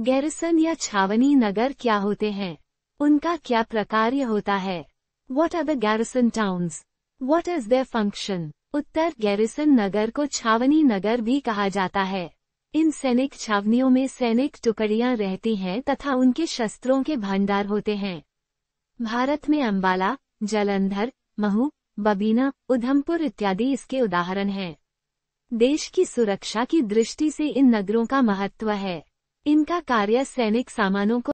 garrison या छावनी नगर क्या होते हैं उनका क्या प्रकार होता है what are the garrison towns what is their function उत्तर गैरिसन नगर को छावनी नगर भी कहा जाता है इन सैनिक छावनियों में सैनिक टुकड़ियां रहती हैं तथा उनके शस्त्रों के भंडार होते हैं भारत में अंबाला जलंधर महू बबीना उधमपुर इत्यादि इसके उदाहरण हैं देश की सुरक्षा की दृष्टि से इन नगरों का महत्व है इनका कार्य सैनिक सामानों को